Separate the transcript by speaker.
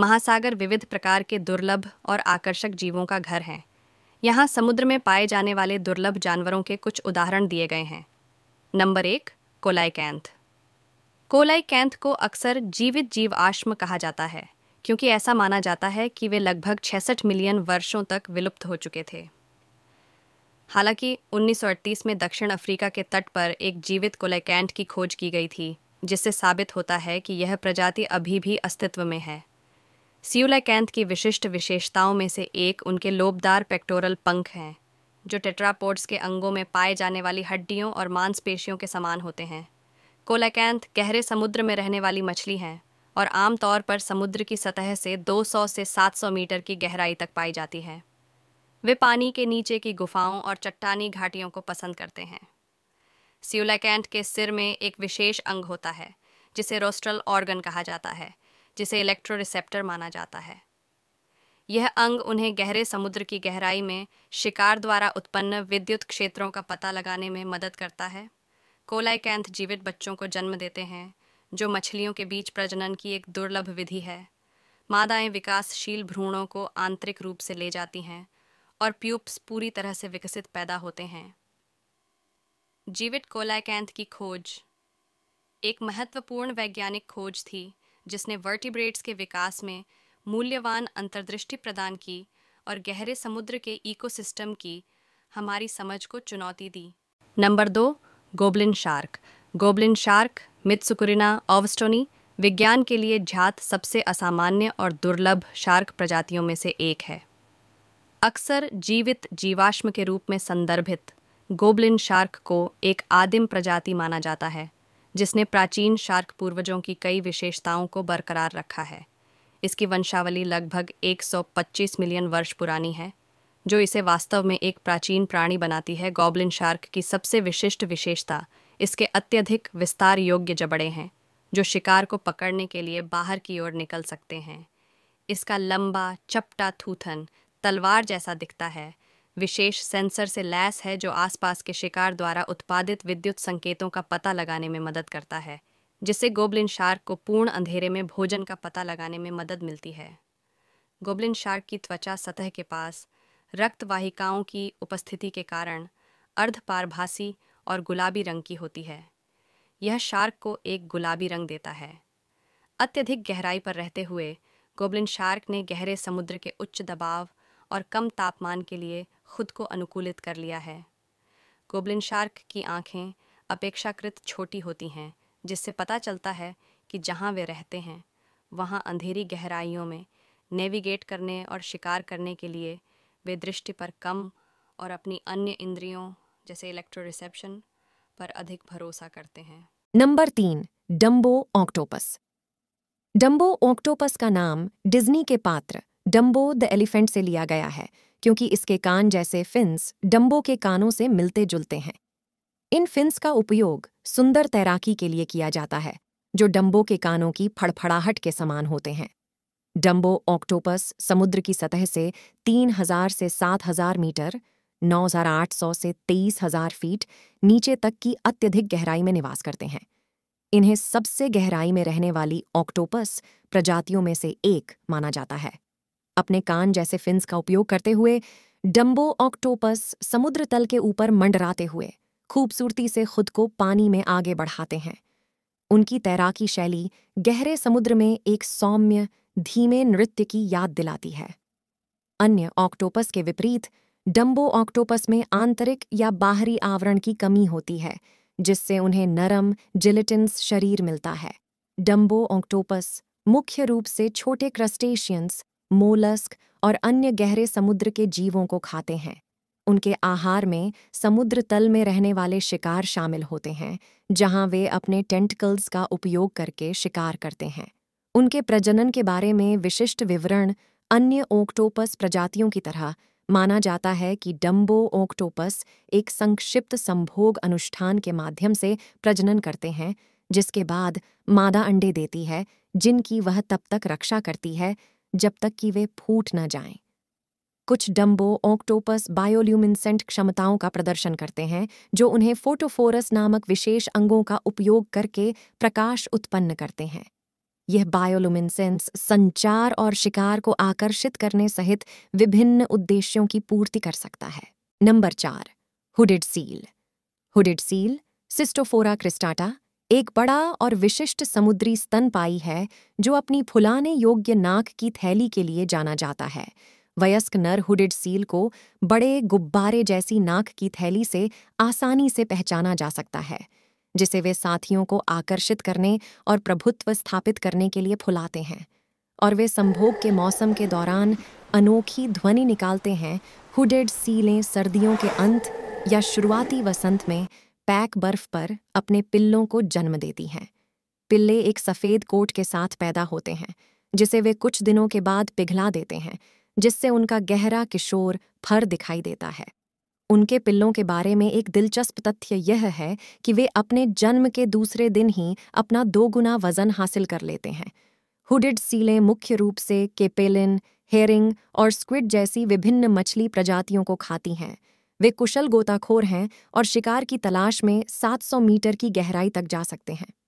Speaker 1: महासागर विविध प्रकार के दुर्लभ और आकर्षक जीवों का घर है यहाँ समुद्र में पाए जाने वाले दुर्लभ जानवरों के कुछ उदाहरण दिए गए हैं नंबर एक कोलाई कैंथ कोलाई कैंथ को अक्सर जीवित आश्म कहा जाता है क्योंकि ऐसा माना जाता है कि वे लगभग 66 मिलियन वर्षों तक विलुप्त हो चुके थे हालांकि 1938 में दक्षिण अफ्रीका के तट पर एक जीवित कोलाइकैंट की खोज की गई थी जिससे साबित होता है कि यह प्रजाति अभी भी अस्तित्व में है सियूलाकैंथ की विशिष्ट विशेषताओं में से एक उनके लोबदार पेक्टोरल पंख हैं जो टेट्रापोड्स के अंगों में पाए जाने वाली हड्डियों और मांसपेशियों के समान होते हैं कोलाकैंथ गहरे समुद्र में रहने वाली मछली हैं और आमतौर पर समुद्र की सतह से 200 से 700 मीटर की गहराई तक पाई जाती है वे पानी के नीचे की गुफाओं और चट्टानी घाटियों को पसंद करते हैं सियूलाकैंट के सिर में एक विशेष अंग होता है जिसे रोस्ट्रल ऑर्गन कहा जाता है जिसे इलेक्ट्रो रिसेप्टर माना जाता है यह अंग उन्हें गहरे समुद्र की गहराई में शिकार द्वारा उत्पन्न विद्युत क्षेत्रों का पता लगाने में मदद करता है कोलाइकैंथ जीवित बच्चों को जन्म देते हैं जो मछलियों के बीच प्रजनन की एक दुर्लभ विधि है मादाएं विकासशील भ्रूणों को आंतरिक रूप से ले जाती हैं और प्यूप्स पूरी तरह से विकसित पैदा होते हैं जीवित कोलाइकैंथ की खोज एक महत्वपूर्ण वैज्ञानिक खोज थी जिसने वर्टिब्रेट्स के विकास में मूल्यवान अंतर्दृष्टि प्रदान की और गहरे समुद्र के इकोसिस्टम की हमारी समझ को चुनौती दी नंबर दो goblin shark goblin shark Mitsukurina owstoni विज्ञान के लिए झात सबसे असामान्य और दुर्लभ शार्क प्रजातियों में से एक है अक्सर जीवित जीवाश्म के रूप में संदर्भित गोब्लिन शार्क को एक आदिम प्रजाति माना जाता है जिसने प्राचीन शार्क पूर्वजों की कई विशेषताओं को बरकरार रखा है इसकी वंशावली लगभग 125 मिलियन वर्ष पुरानी है जो इसे वास्तव में एक प्राचीन प्राणी बनाती है गॉबलिन शार्क की सबसे विशिष्ट विशेषता इसके अत्यधिक विस्तार योग्य जबड़े हैं जो शिकार को पकड़ने के लिए बाहर की ओर निकल सकते हैं इसका लंबा चपटा थूथन तलवार जैसा दिखता है विशेष सेंसर से लैस है जो आसपास के शिकार द्वारा उत्पादित विद्युत संकेतों का पता लगाने में मदद करता है जिससे गोब्लिन शार्क को पूर्ण अंधेरे में भोजन का पता लगाने में मदद मिलती है गोब्लिन शार्क की त्वचा सतह के पास रक्त वाहिकाओं की उपस्थिति के कारण अर्धपारभासी और गुलाबी रंग की होती है यह शार्क को एक गुलाबी रंग देता है अत्यधिक गहराई पर रहते हुए गोब्लिन शार्क ने गहरे समुद्र के उच्च दबाव और कम तापमान के लिए खुद को अनुकूलित कर लिया है गोब्लिन शार्क की आंखें अपेक्षाकृत छोटी होती हैं जिससे पता चलता है कि जहाँ वे रहते हैं वहाँ अंधेरी गहराइयों में नेविगेट करने और शिकार करने के लिए वे दृष्टि पर कम और अपनी अन्य इंद्रियों जैसे इलेक्ट्रो रिसेप्शन पर अधिक भरोसा करते हैं
Speaker 2: नंबर तीन डम्बो ऑक्टोपस डम्बो ऑक्टोपस का नाम डिज्नी के पात्र डम्बो द एलिफेंट से लिया गया है क्योंकि इसके कान जैसे फिन्स डम्बो के कानों से मिलते जुलते हैं इन फिन्स का उपयोग सुंदर तैराकी के लिए किया जाता है जो डम्बो के कानों की फड़फड़ाहट के समान होते हैं डम्बो ऑक्टोपस समुद्र की सतह से 3000 से 7000 मीटर 9800 से 23000 फीट नीचे तक की अत्यधिक गहराई में निवास करते हैं इन्हें सबसे गहराई में रहने वाली ऑक्टोपस प्रजातियों में से एक माना जाता है अपने कान जैसे फिन्स का उपयोग करते हुए डम्बो ऑक्टोपस समुद्र तल के ऊपर मंडराते हुए खूबसूरती से खुद को पानी में आगे बढ़ाते हैं उनकी तैराकी शैली गहरे समुद्र में एक सौम्य धीमे नृत्य की याद दिलाती है अन्य ऑक्टोपस के विपरीत डम्बो ऑक्टोपस में आंतरिक या बाहरी आवरण की कमी होती है जिससे उन्हें नरम जिलेटिन्स शरीर मिलता है डम्बो ऑक्टोपस मुख्य रूप से छोटे क्रस्टेशियंस मोलस्क और अन्य गहरे समुद्र के जीवों को खाते हैं उनके आहार में समुद्र तल में रहने वाले शिकार शामिल होते हैं जहां वे अपने टेंटकल्स का उपयोग करके शिकार करते हैं उनके प्रजनन के बारे में विशिष्ट विवरण अन्य ओक्टोपस प्रजातियों की तरह माना जाता है कि डम्बो ओक्टोपस एक संक्षिप्त संभोग अनुष्ठान के माध्यम से प्रजनन करते हैं जिसके बाद मादा अंडे देती है जिनकी वह तब तक रक्षा करती है जब तक कि वे फूट न जाएं। कुछ डम्बो ऑक्टोपस बायोल्यूमिनसेंट क्षमताओं का प्रदर्शन करते हैं जो उन्हें फोटोफोरस नामक विशेष अंगों का उपयोग करके प्रकाश उत्पन्न करते हैं यह बायोलुमिनसेंस संचार और शिकार को आकर्षित करने सहित विभिन्न उद्देश्यों की पूर्ति कर सकता है नंबर चार hooded seal hooded seal Cystophora cristata एक बड़ा और विशिष्ट समुद्री स्तनपाई है जो अपनी फुलाने योग्य नाक की थैली के लिए जाना जाता है वयस्क नर हुडेड सील को बड़े गुब्बारे जैसी नाक की थैली से आसानी से पहचाना जा सकता है जिसे वे साथियों को आकर्षित करने और प्रभुत्व स्थापित करने के लिए फुलाते हैं और वे संभोग के मौसम के दौरान अनोखी ध्वनि निकालते हैं हुडेड सीलें सर्दियों के अंत या शुरुआती वसंत में पैक बर्फ पर अपने पिल्लों को जन्म देती हैं पिल्ले एक सफ़ेद कोट के साथ पैदा होते हैं जिसे वे कुछ दिनों के बाद पिघला देते हैं जिससे उनका गहरा किशोर फर दिखाई देता है उनके पिल्लों के बारे में एक दिलचस्प तथ्य यह है कि वे अपने जन्म के दूसरे दिन ही अपना दोगुना वजन हासिल कर लेते हैं हुडेड सीलें मुख्य रूप से केपेलिन हेरिंग और स्क्विड जैसी विभिन्न मछली प्रजातियों को खाती हैं वे कुशल गोताखोर हैं और शिकार की तलाश में 700 मीटर की गहराई तक जा सकते हैं